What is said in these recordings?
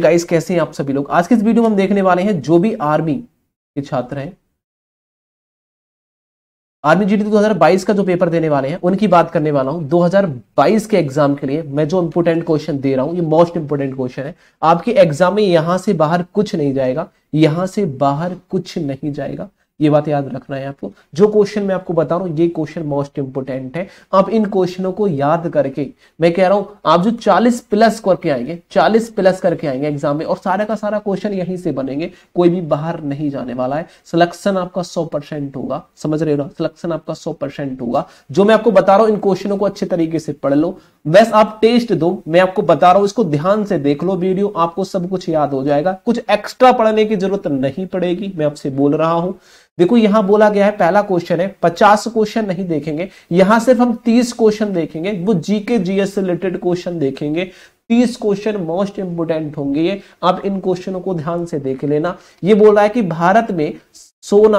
Guys कैसे हैं आप सभी लोग आज के इस वीडियो में हम देखने वाले हैं जो भी आर्मी के छात्र हैं आर्मी जी 2022 का जो पेपर देने वाले हैं उनकी बात करने वाला हूं 2022 के एग्जाम के लिए मैं जो इंपोर्टेंट क्वेश्चन दे रहा हूं ये मोस्ट इंपोर्टेंट क्वेश्चन है आपके एग्जाम में यहां से बाहर कुछ नहीं जाएगा यहां से बाहर कुछ नहीं जाएगा ये बात याद रखना है आपको जो क्वेश्चन मैं आपको बता रहा हूँ ये क्वेश्चन मोस्ट इंपोर्टेंट है आप इन क्वेश्चनों को याद करके मैं कह रहा हूं आप जो 40 प्लस करके आएंगे 40 प्लस करके आएंगे एग्जाम में और सारा का सारा क्वेश्चन यहीं से बनेंगे कोई भी बाहर नहीं जाने वाला है सिलेक्शन आपका सौ होगा समझ रहे हो ना सिलेक्शन आपका सौ होगा जो मैं आपको बता रहा हूँ इन क्वेश्चनों को अच्छे तरीके से पढ़ लो बस आप टेस्ट दो मैं आपको बता रहा हूं इसको ध्यान से देख लो वीडियो आपको सब कुछ याद हो जाएगा कुछ एक्स्ट्रा पढ़ने की जरूरत नहीं पड़ेगी मैं आपसे बोल रहा हूं देखो यहां बोला गया है पहला क्वेश्चन है पचास क्वेश्चन नहीं देखेंगे यहां सिर्फ हम तीस क्वेश्चन देखेंगे वो जीके जीएस से रिलेटेड क्वेश्चन देखेंगे तीस क्वेश्चन मोस्ट इंपोर्टेंट होंगे आप इन क्वेश्चनों को ध्यान से देख लेना ये बोल रहा है कि भारत में सोना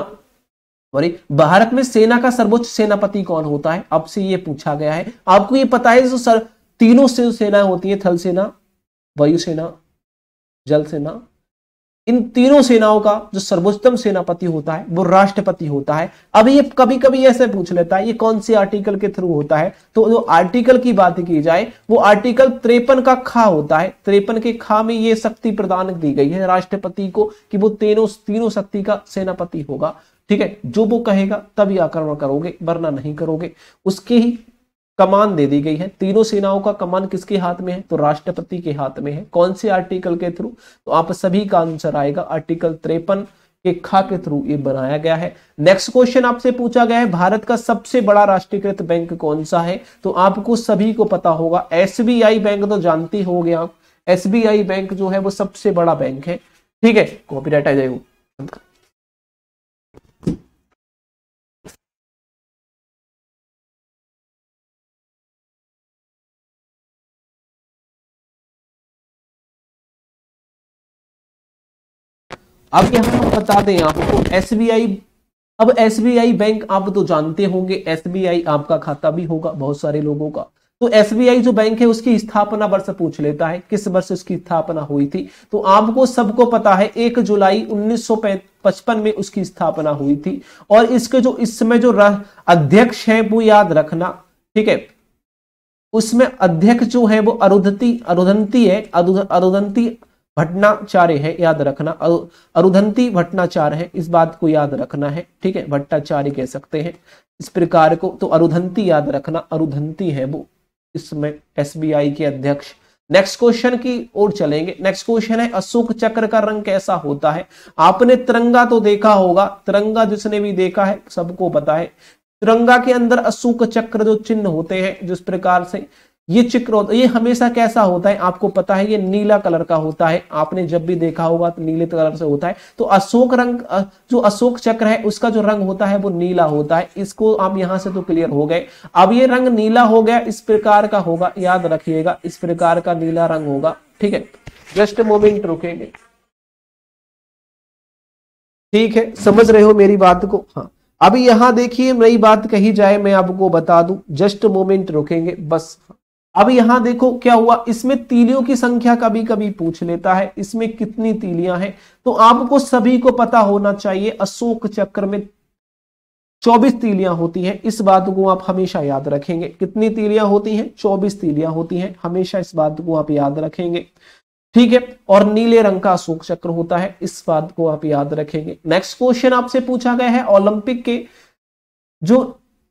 सॉरी भारत में सेना का सर्वोच्च सेनापति कौन होता है आपसे ये पूछा गया है आपको ये पता है जो सर तीनों से सेना होती है थल सेना वायु सेना जल सेना इन तीनों सेनाओं का जो सर्वोच्चतम सेनापति होता है वो राष्ट्रपति होता है अब ये कभी कभी ऐसे पूछ लेता है ये कौन से आर्टिकल के थ्रू होता है तो जो आर्टिकल की बात की जाए वो आर्टिकल त्रेपन का खा होता है त्रेपन के खा में ये शक्ति प्रदान दी गई है राष्ट्रपति को कि वो तीनों तीनों शक्ति का सेनापति होगा ठीक है जो वो कहेगा तभी आक्रमण करोगे वरना नहीं करोगे उसकी ही कमान दे दी गई है तीनों सेनाओं का कमान किसके हाथ में है तो राष्ट्रपति के हाथ में है कौन से आर्टिकल के थ्रू तो आप सभी का आंसर आएगा आर्टिकल त्रेपन के खा के थ्रू ये बनाया गया है नेक्स्ट क्वेश्चन आपसे पूछा गया है भारत का सबसे बड़ा राष्ट्रीयकृत बैंक कौन सा है तो आपको सभी को पता होगा एस बैंक तो जानते हो गए आप एसबीआई बैंक जो है वो सबसे बड़ा बैंक है ठीक है कॉपी डाटा जाएगा अब यहां हम बता दें आपको एस अब एस बैंक आप तो जानते होंगे एस आपका खाता भी होगा बहुत सारे लोगों का तो एसबीआई जो बैंक है उसकी स्थापना वर्ष पूछ लेता है किस वर्ष उसकी स्थापना हुई थी तो आपको सबको पता है एक जुलाई उन्नीस पचपन में उसकी स्थापना हुई थी और इसके जो इसमें जो अध्यक्ष है वो याद रखना ठीक है उसमें अध्यक्ष जो है वो अरुधति अरुधंती है अरुधंती भट्टाचार्य है याद रखना अरुधंती भट्टाचार्य है इस बात को याद रखना है ठीक है भट्टाचार्य कह सकते हैं इस प्रकार को तो अरुधंती याद रखना अरुधंती है वो इसमें एस के अध्यक्ष नेक्स्ट क्वेश्चन की ओर चलेंगे नेक्स्ट क्वेश्चन है अशोक चक्र का रंग कैसा होता है आपने तिरंगा तो देखा होगा तिरंगा जिसने भी देखा है सबको पता है तिरंगा के अंदर अशोक चक्र जो चिन्ह होते हैं जिस प्रकार से ये चिक्र होता ये हमेशा कैसा होता है आपको पता है ये नीला कलर का होता है आपने जब भी देखा होगा तो नीले कलर से होता है तो अशोक रंग जो अशोक चक्र है उसका जो रंग होता है वो नीला होता है इसको आप यहां से तो क्लियर हो गए अब ये रंग नीला हो गया इस प्रकार का होगा याद रखिएगा इस प्रकार का नीला रंग होगा ठीक है जस्ट मोमेंट रुकेंगे ठीक है समझ रहे हो मेरी बात को हाँ अभी यहां देखिए नई बात कही जाए मैं आपको बता दू जस्ट मोमेंट रुकेंगे बस हाँ। अब यहां देखो क्या हुआ इसमें तीलियों की संख्या कभी कभी पूछ लेता है इसमें कितनी तीलियां हैं तो आपको सभी को पता होना चाहिए अशोक चक्र में 24 तीलियां होती हैं इस बात को आप हमेशा याद रखेंगे कितनी तीलियां होती हैं 24 तीलियां होती हैं हमेशा इस बात को आप याद रखेंगे ठीक है और नीले रंग का अशोक चक्र होता है इस बात को आप याद रखेंगे नेक्स्ट क्वेश्चन आपसे पूछा गया है ओलंपिक के जो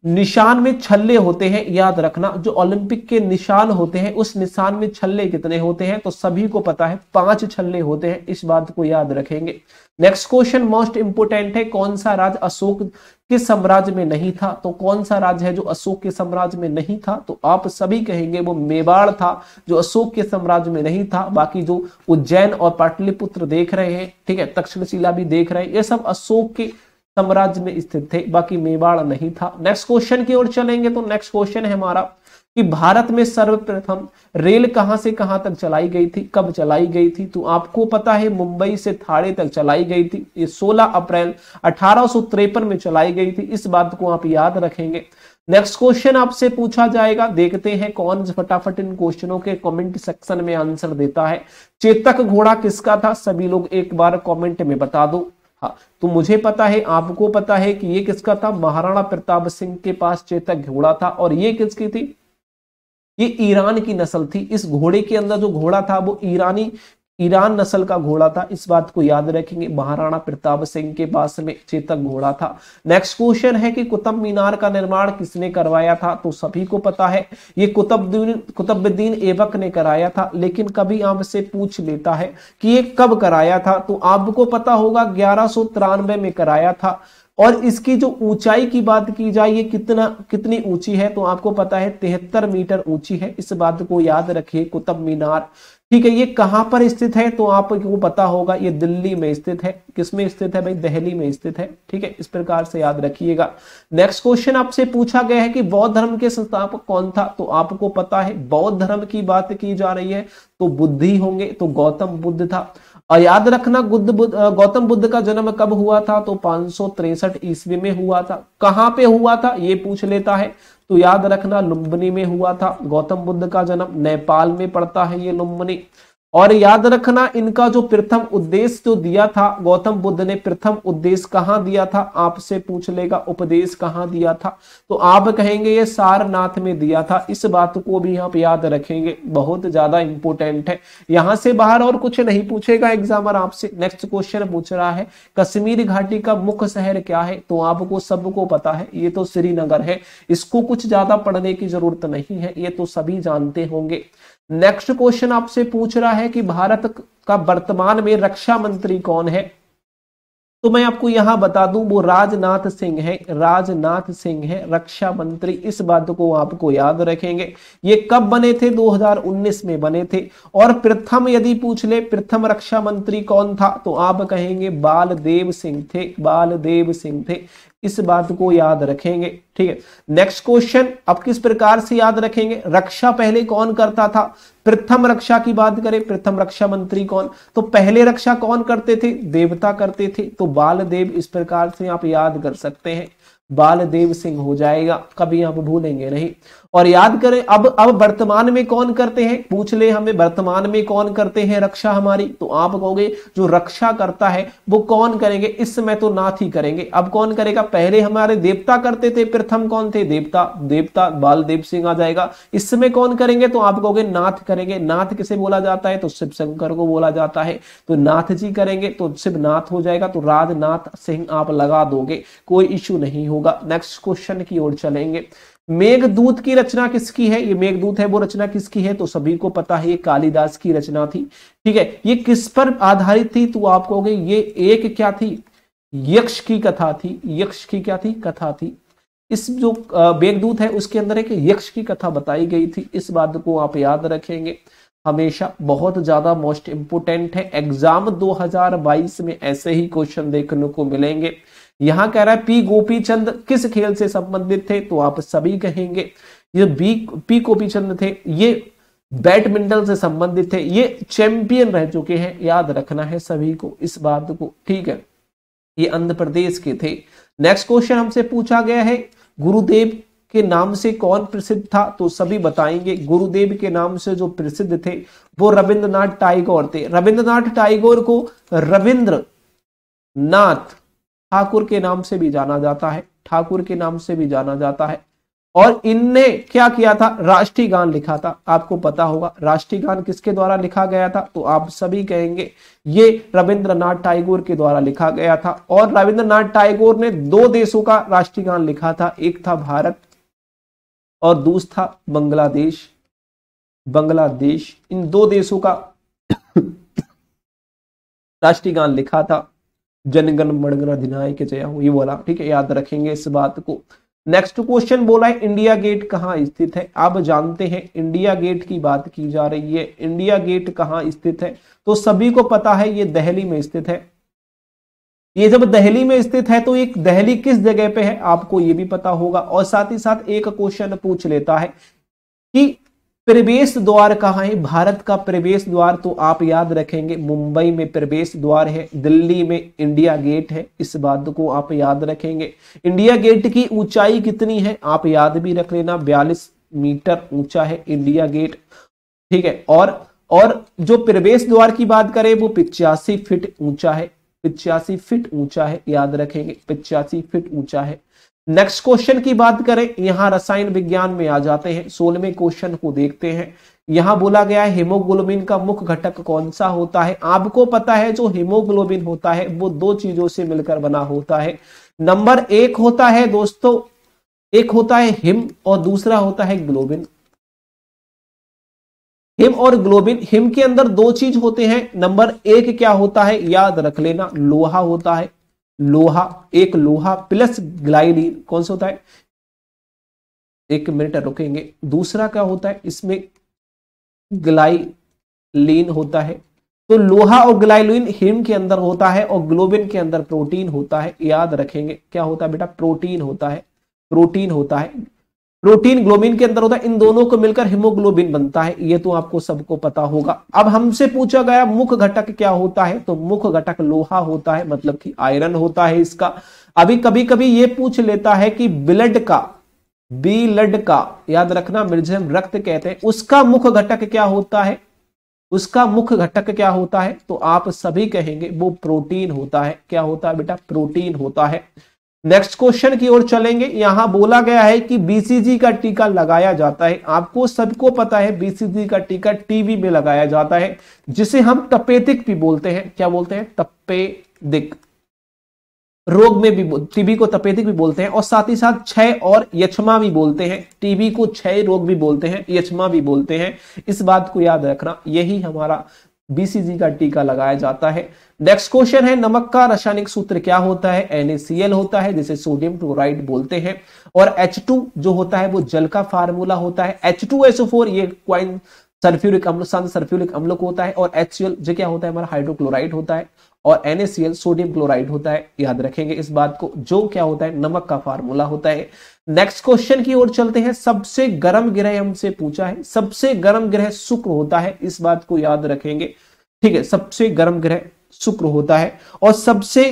निशान में छल्ले होते हैं याद रखना जो ओलंपिक के निशान होते हैं उस निशान में छल्ले कितने होते हैं तो सभी को पता है पांच छल्ले होते हैं इस बात को याद रखेंगे नेक्स्ट क्वेश्चन मोस्ट इंपोर्टेंट है कौन सा राज अशोक के साम्राज्य में नहीं था तो कौन सा राज है जो अशोक के साम्राज्य में नहीं था तो आप सभी कहेंगे वो मेवाड़ था जो अशोक के साम्राज्य में नहीं था बाकी जो उज्जैन और पाटलिपुत्र देख रहे हैं ठीक है तक्षशिला भी देख रहे हैं ये सब अशोक के साम्राज्य में स्थित थे बाकी मेवाड़ नहीं था नेक्स्ट क्वेश्चन की ओर चलेंगे तो नेक्स्ट क्वेश्चन है हमारा कि भारत में सर्वप्रथम रेल कहां से कहां तक चलाई गई थी कब चलाई गई थी तो आपको पता है मुंबई से थाड़े तक चलाई गई थी ये 16 अप्रैल अठारह में चलाई गई थी इस बात को आप याद रखेंगे नेक्स्ट क्वेश्चन आपसे पूछा जाएगा देखते हैं कौन फटाफट इन क्वेश्चनों के कमेंट सेक्शन में आंसर देता है चेतक घोड़ा किसका था सभी लोग एक बार कॉमेंट में बता दो हाँ तो मुझे पता है आपको पता है कि ये किसका था महाराणा प्रताप सिंह के पास चेतक घोड़ा था और ये किसकी थी ये ईरान की नस्ल थी इस घोड़े के अंदर जो घोड़ा था वो ईरानी ईरान नस्ल का घोड़ा था इस बात को याद रखेंगे महाराणा प्रताप सिंह के पास में चेतक घोड़ा था नेक्स्ट क्वेश्चन है कि कुतुब मीनार का निर्माण किसने करवाया था तो सभी को पता है ये कुतुबुद्दीन कुतुबुद्दीन ऐबक ने कराया था लेकिन कभी आपसे पूछ लेता है कि ये कब कराया था तो आपको पता होगा ग्यारह में कराया था और इसकी जो ऊंचाई की बात की जाए ये कितना कितनी ऊंची है तो आपको पता है तिहत्तर मीटर ऊंची है इस बात को याद रखिए कुतुब मीनार ठीक है ये कहां पर स्थित है तो आपको पता होगा ये दिल्ली में स्थित है किस में स्थित है भाई दिल्ली में स्थित है ठीक है इस प्रकार से याद रखिएगा नेक्स्ट क्वेश्चन आपसे पूछा गया है कि बौद्ध धर्म के संस्थापक कौन था तो आपको पता है बौद्ध धर्म की बात की जा रही है तो बुद्धि होंगे तो गौतम बुद्ध था और याद रखना बुद्ध बुद्ध गौतम बुद्ध का जन्म कब हुआ था तो पांच ईस्वी में हुआ था कहां पे हुआ था ये पूछ लेता है तो याद रखना लुम्बनी में हुआ था गौतम बुद्ध का जन्म नेपाल में पड़ता है ये लुम्बनी और याद रखना इनका जो प्रथम उद्देश्य जो दिया था गौतम बुद्ध ने प्रथम उद्देश्य कहाँ दिया था आपसे पूछ लेगा उपदेश कहाँ दिया था तो आप कहेंगे ये सारनाथ में दिया था इस बात को भी आप याद रखेंगे बहुत ज्यादा इंपोर्टेंट है यहां से बाहर और कुछ नहीं पूछेगा एग्जामर आपसे नेक्स्ट क्वेश्चन पूछ रहा है कश्मीर घाटी का मुख्य शहर क्या है तो आपको सबको पता है ये तो श्रीनगर है इसको कुछ ज्यादा पढ़ने की जरूरत नहीं है ये तो सभी जानते होंगे नेक्स्ट क्वेश्चन आपसे पूछ रहा है है कि भारत का वर्तमान में रक्षा मंत्री कौन है तो मैं आपको यहां बता दूं वो राजनाथ सिंह है राजनाथ सिंह है रक्षा मंत्री इस बात को आपको याद रखेंगे ये कब बने थे 2019 में बने थे और प्रथम यदि पूछ ले प्रथम रक्षा मंत्री कौन था तो आप कहेंगे बालदेव सिंह थे बालदेव सिंह थे इस बात को याद रखेंगे ठीक है नेक्स्ट क्वेश्चन अब किस प्रकार से याद रखेंगे रक्षा पहले कौन करता था प्रथम रक्षा की बात करें प्रथम रक्षा मंत्री कौन तो पहले रक्षा कौन करते थे देवता करते थे तो बाल देव इस प्रकार से आप याद कर सकते हैं बाल देव सिंह हो जाएगा कभी आप भूलेंगे नहीं और याद करें अब अब वर्तमान में कौन करते हैं पूछ ले हमें वर्तमान में कौन करते हैं रक्षा हमारी तो आप कहोगे जो रक्षा करता है वो कौन करेंगे इस समय तो नाथ ही करेंगे अब कौन करेगा पहले हमारे देवता करते थे प्रथम कौन थे देवता देवता बाल देव सिंह आ जाएगा इस समय कौन करेंगे तो आप कहोगे नाथ करेंगे नाथ किसे बोला जाता है तो शिव शंकर को बोला जाता है तो नाथ जी करेंगे तो शिव नाथ हो जाएगा तो राजनाथ सिंह आप लगा दोगे कोई इश्यू नहीं होगा नेक्स्ट क्वेश्चन की ओर चलेंगे मेघदूत की रचना किसकी है ये मेघदूत है वो रचना किसकी है तो सभी को पता है ये कालिदास की रचना थी ठीक है ये किस पर आधारित थी तो आप कहोगे ये एक क्या थी यक्ष की कथा थी यक्ष की क्या थी कथा थी इस जो मेघदूत है उसके अंदर एक यक्ष की कथा बताई गई थी इस बात को आप याद रखेंगे हमेशा बहुत ज्यादा मोस्ट इंपोर्टेंट है एग्जाम 2022 में ऐसे ही क्वेश्चन देखने को मिलेंगे यहां कह रहा है पी गोपी चंद किस खेल से संबंधित थे तो आप सभी कहेंगे ये बी पी गोपी चंद थे ये बैडमिंटन से संबंधित थे ये चैंपियन रह चुके हैं याद रखना है सभी को इस बात को ठीक है ये आंध्र प्रदेश के थे नेक्स्ट क्वेश्चन हमसे पूछा गया है गुरुदेव के नाम से कौन प्रसिद्ध था तो सभी बताएंगे गुरुदेव के नाम से जो प्रसिद्ध थे वो रविंद्रनाथ टाइगोर थे रविंद्रनाथ टाइगोर को रविंद्र नाथ ठाकुर के नाम से भी जाना जाता है ठाकुर के नाम से भी जाना जाता है और इनने क्या किया था राष्ट्रीय गान लिखा था आपको पता होगा राष्ट्रीय गान किसके द्वारा लिखा गया था तो आप सभी कहेंगे ये रविंद्रनाथ टाइगोर के द्वारा लिखा गया था और रविंद्रनाथ टैगोर ने दो देशों का राष्ट्रीय गान लिखा था एक था भारत और दूसरा था बांग्लादेश बांग्लादेश इन दो देशों का राष्ट्रीय गान लिखा था जनगण मणगण अधिनायक जया हूं ये बोला ठीक है याद रखेंगे इस बात को नेक्स्ट क्वेश्चन बोला है इंडिया गेट कहाँ स्थित है आप जानते हैं इंडिया गेट की बात की जा रही है इंडिया गेट कहाँ स्थित है तो सभी को पता है ये दहली में स्थित है ये जब दहली में स्थित है तो एक दहली किस जगह पे है आपको ये भी पता होगा और साथ ही साथ एक क्वेश्चन पूछ लेता है कि प्रवेश द्वार कहाँ है भारत का प्रवेश द्वार तो आप याद रखेंगे मुंबई में प्रवेश द्वार है दिल्ली में इंडिया गेट है इस बात को आप याद रखेंगे इंडिया गेट की ऊंचाई कितनी है आप याद भी रख लेना बयालीस मीटर ऊंचा है इंडिया गेट ठीक है और और जो प्रवेश द्वार की बात करें वो पिचासी फिट ऊंचा है पिचासी फिट ऊंचा है याद रखेंगे पिचासी फिट ऊंचा है नेक्स्ट क्वेश्चन की बात करें यहां रसायन विज्ञान में आ जाते हैं सोलहवें क्वेश्चन को देखते हैं यहां बोला गया है हिमोग्लोबिन का मुख्य घटक कौन सा होता है आपको पता है जो हिमोग्लोबिन होता है वो दो चीजों से मिलकर बना होता है नंबर एक होता है दोस्तों एक होता है हिम और दूसरा होता है ग्लोबिन हिम और ग्लोबिन हिम के अंदर दो चीज होते हैं नंबर एक क्या होता है याद रख लेना लोहा होता है लोहा एक लोहा प्लस ग्लाइडीन कौन सा होता है एक मिनट रुकेंगे दूसरा क्या होता है इसमें ग्लाइलिन होता है तो लोहा और ग्लाइलिन हिम के अंदर होता है और ग्लोबिन के अंदर प्रोटीन होता है याद रखेंगे क्या होता है बेटा प्रोटीन होता है प्रोटीन होता है प्रोटीन ग्लोबिन के अंदर होता है इन दोनों को मिलकर हिमोग्लोबिन बनता है ये तो आपको सबको पता होगा अब हमसे पूछा गया मुख घटक क्या होता है तो मुख घटक लोहा होता है मतलब कि आयरन होता है इसका अभी कभी कभी ये पूछ लेता है कि ब्लड का बी का याद रखना मिर्जे रक्त कहते हैं उसका मुख्य घटक क्या होता है उसका मुख्य घटक क्या होता है तो आप सभी कहेंगे वो प्रोटीन होता है क्या होता है बेटा प्रोटीन होता है नेक्स्ट क्वेश्चन की ओर चलेंगे यहां बोला गया है कि बीसीजी का टीका लगाया जाता है आपको सबको पता है बीसीजी का टीका टीबी में लगाया जाता है जिसे हम तपेदिक भी बोलते हैं क्या बोलते हैं तपेदिक रोग में भी टीबी को तपेदिक भी बोलते हैं और साथ ही साथ क्षय और यक्षमा भी बोलते हैं टीबी को क्षय रोग भी बोलते हैं यक्षमा भी बोलते हैं इस बात को याद रखना यही हमारा बीसीजी का टीका लगाया जाता है नेक्स्ट क्वेश्चन है नमक का रासायनिक सूत्र क्या होता है NaCl होता है जिसे सोडियम क्लोराइड बोलते हैं और H2 जो होता है वो जल का फार्मूला होता है H2SO4 ये क्वाइन सल्फ्यूरिक अम्ल सल्फ्यूरिक अम्ल को होता है और HCl जो क्या होता है हमारा हाइड्रोक्लोराइड होता है और NaCl सोडियम क्लोराइड होता है याद रखेंगे इस बात को जो क्या होता है नमक का फार्मूला होता है नेक्स्ट क्वेश्चन की ओर चलते हैं सबसे गर्म ग्रह हमसे पूछा है सबसे गर्म ग्रह शुक्र होता है इस बात को याद रखेंगे ठीक है सबसे गर्म ग्रह शुक्र होता है और सबसे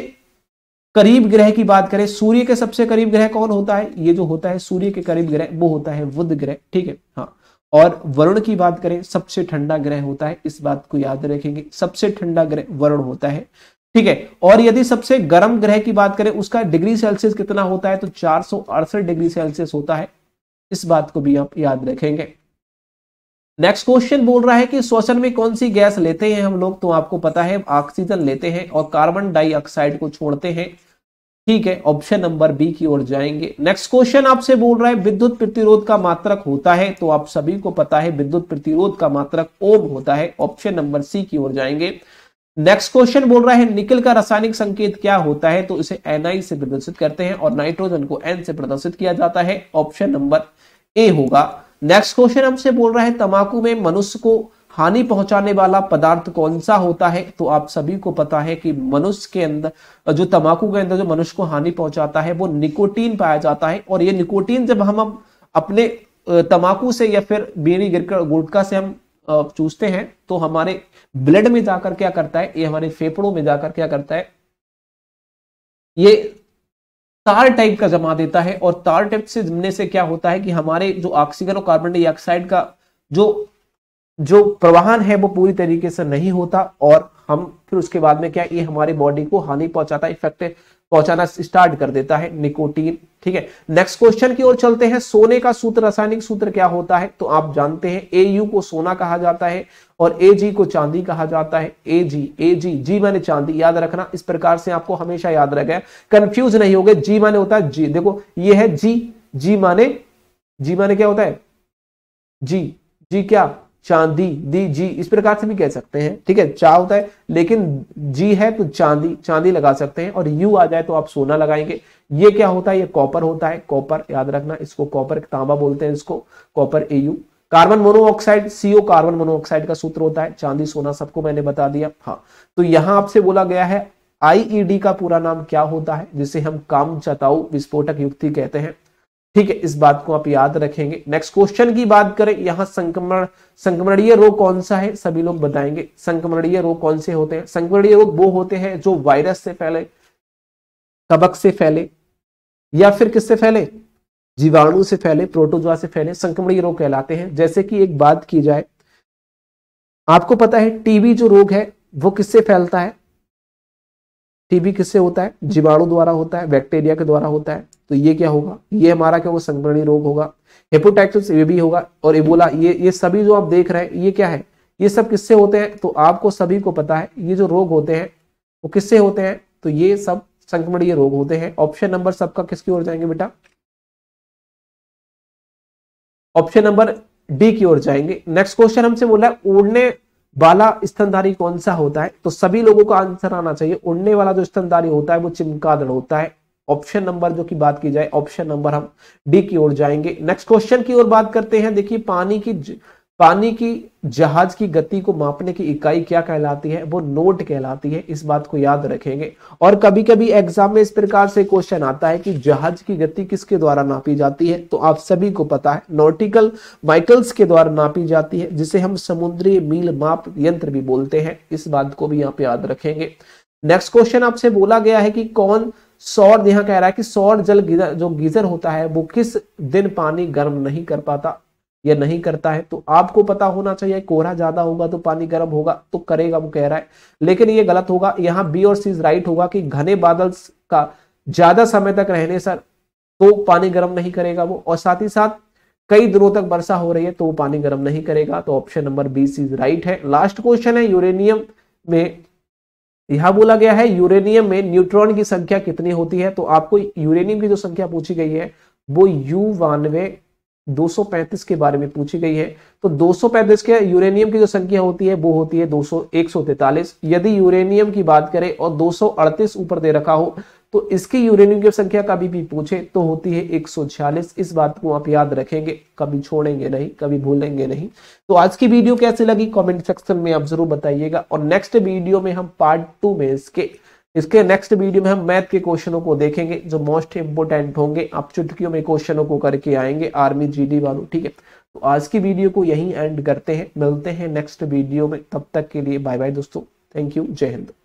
करीब ग्रह की बात करें सूर्य के सबसे करीब ग्रह कौन होता है ये जो होता है सूर्य के करीब ग्रह वो होता है बुध ग्रह ठीक है हाँ और वरुण की बात करें सबसे ठंडा ग्रह होता है इस बात को याद रखेंगे सबसे ठंडा ग्रह वरुण होता है ठीक है और यदि सबसे गर्म ग्रह की बात करें उसका डिग्री सेल्सियस कितना होता है तो चार डिग्री सेल्सियस होता है इस बात को भी आप याद रखेंगे नेक्स्ट क्वेश्चन बोल रहा है कि श्वसन में कौन सी गैस लेते हैं हम लोग तो आपको पता है ऑक्सीजन लेते हैं और कार्बन डाइऑक्साइड को छोड़ते हैं ठीक है ऑप्शन नंबर बी की ओर जाएंगे नेक्स्ट क्वेश्चन आपसे बोल रहा है विद्युत प्रतिरोध का मात्रक होता है तो आप सभी को पता है विद्युत प्रतिरोध का मात्रक ओम होता है ऑप्शन नंबर सी की ओर जाएंगे नेक्स्ट क्वेश्चन बोल रहा है निकल का रासायनिक संकेत क्या होता है तो इसे एनआई से प्रदर्शित करते हैं और नाइट्रोजन को एन से प्रदर्शित किया जाता है ऑप्शन नंबर ए होगा नेक्स्ट क्वेश्चन हमसे बोल रहा है तमाकू में मनुष्य को हानि पहुंचाने वाला पदार्थ कौन सा होता है तो आप सभी को पता है कि मनुष्य के अंदर जो तमाकू के अंदर जो मनुष्य को हानि पहुंचाता है वो निकोटीन पाया जाता है और ये निकोटीन जब हम अपने तंबाकू से या फिर बीड़ी गिरकर गुटका से हम चूसते हैं तो हमारे ब्लड में जाकर क्या करता है ये हमारे फेफड़ों में जाकर क्या करता है ये तार टाइप का जमा देता है और तार टाइप से जमने से क्या होता है कि हमारे जो ऑक्सीजन और कार्बन डाइऑक्साइड का जो जो प्रवाहन है वो पूरी तरीके से नहीं होता और हम फिर उसके बाद में क्या ये हमारे बॉडी को हानि पहुंचाता है इफेक्ट पहुंचाना स्टार्ट कर देता है निकोटीन ठीक है नेक्स्ट क्वेश्चन की ओर चलते हैं सोने का सूत्र रासायनिक सूत्र क्या होता है तो आप जानते हैं ए यू को सोना कहा जाता है और ए जी को चांदी कहा जाता है ए जी ए जी जी मैंने चांदी याद रखना इस प्रकार से आपको हमेशा याद रह गया कंफ्यूज नहीं हो गए जी माने होता है जी देखो ये है जी जी माने जी माने क्या होता है जी जी क्या चांदी दी जी इस प्रकार से भी कह सकते हैं ठीक है चा होता है लेकिन जी है तो चांदी चांदी लगा सकते हैं और यू आ जाए तो आप सोना लगाएंगे ये क्या होता है ये कॉपर होता है कॉपर याद रखना इसको कॉपर तांबा बोलते हैं इसको copper A U carbon monoxide CO carbon monoxide का सूत्र होता है चांदी सोना सबको मैंने बता दिया हाँ तो यहां आपसे बोला गया है आईईडी e का पूरा नाम क्या होता है जिसे हम काम चताऊ विस्फोटक युक्ति कहते हैं ठीक है इस बात को आप याद रखेंगे नेक्स्ट क्वेश्चन की बात करें यहां संक्रमण संक्रमणीय रोग कौन सा है सभी लोग बताएंगे संक्रमणीय रोग कौन से होते हैं संक्रमणीय रोग वो होते हैं जो वायरस से फैले कबक से फैले या फिर किससे फैले जीवाणु से फैले प्रोटोजुआ से फैले संक्रमणीय रोग कहलाते हैं जैसे कि एक बात की जाए आपको पता है टीबी जो रोग है वो किससे फैलता है टीबी किससे होता है जीवाणु द्वारा होता है बैक्टीरिया के द्वारा होता है तो ये क्या होगा ये हमारा क्या होगा संक्रमणी रोग होगा हेपोटाइटिस ये भी होगा और इबोला ये ये सभी जो आप देख रहे हैं ये क्या है ये सब किससे होते हैं तो आपको सभी को पता है ये जो रोग होते हैं वो किससे होते हैं तो ये सब संक्रमणीय रोग होते हैं ऑप्शन नंबर सबका किसकी ओर जाएंगे बेटा ऑप्शन नंबर डी की ओर जाएंगे नेक्स्ट क्वेश्चन हमसे बोला उड़ने वाला स्तनधारी कौन सा होता है तो सभी लोगों का आंसर आना चाहिए उड़ने वाला जो स्तनधारी होता है वो चिमकादड़ होता है ऑप्शन नंबर जो की बात की जाए ऑप्शन नंबर हम डी की ओर जाएंगे नेक्स्ट क्वेश्चन की ओर बात करते हैं देखिए पानी की पानी की जहाज की गति को मापने की इकाई क्या कहलाती है वो नोट कहलाती है इस बात को याद रखेंगे और कभी कभी एग्जाम में इस प्रकार से क्वेश्चन आता है कि जहाज की गति किसके द्वारा नापी जाती है तो आप सभी को पता है नोटिकल माइकल्स के द्वारा नापी जाती है जिसे हम समुद्री मील माप यंत्र भी बोलते हैं इस बात को भी यहाँ पे याद रखेंगे नेक्स्ट क्वेश्चन आपसे बोला गया है कि कौन सौर यहां कह रहा है कि सौर जल गीजर जो गीजर होता है वो किस दिन पानी गर्म नहीं कर पाता या नहीं करता है तो आपको पता होना चाहिए कोहरा ज्यादा होगा तो पानी गर्म होगा तो करेगा वो कह रहा है लेकिन ये गलत होगा यहाँ बी और सी राइट होगा कि घने बादल का ज्यादा समय तक रहने सर तो पानी गर्म नहीं करेगा वो और साथ ही साथ कई दिनों तक वर्षा हो रही है तो वो पानी गर्म नहीं करेगा तो option number B C right है लास्ट क्वेश्चन है यूरेनियम में यहां बोला गया है यूरेनियम में न्यूट्रॉन की संख्या कितनी होती है तो आपको यूरेनियम की जो संख्या पूछी गई है वो यू बानवे दो के बारे में पूछी गई है तो 235 के यूरेनियम की जो संख्या होती है वो होती है दो 143 यदि यूरेनियम की बात करें और 238 ऊपर दे रखा हो तो इसकी यूरेनियम की संख्या कभी भी पूछे तो होती है एक इस बात को आप याद रखेंगे कभी छोड़ेंगे नहीं कभी भूलेंगे नहीं तो आज की वीडियो कैसे लगी कमेंट सेक्शन में आप जरूर बताइएगा और नेक्स्ट वीडियो में हम पार्ट टू में इसके इसके नेक्स्ट वीडियो में हम मैथ के क्वेश्चनों को देखेंगे जो मोस्ट इंपोर्टेंट होंगे आप चुटकियों में क्वेश्चनों को करके आएंगे आर्मी जीडी वालों ठीक है तो आज की वीडियो को यहीं एंड करते हैं मिलते हैं नेक्स्ट वीडियो में तब तक के लिए बाय बाय दोस्तों थैंक यू जय हिंद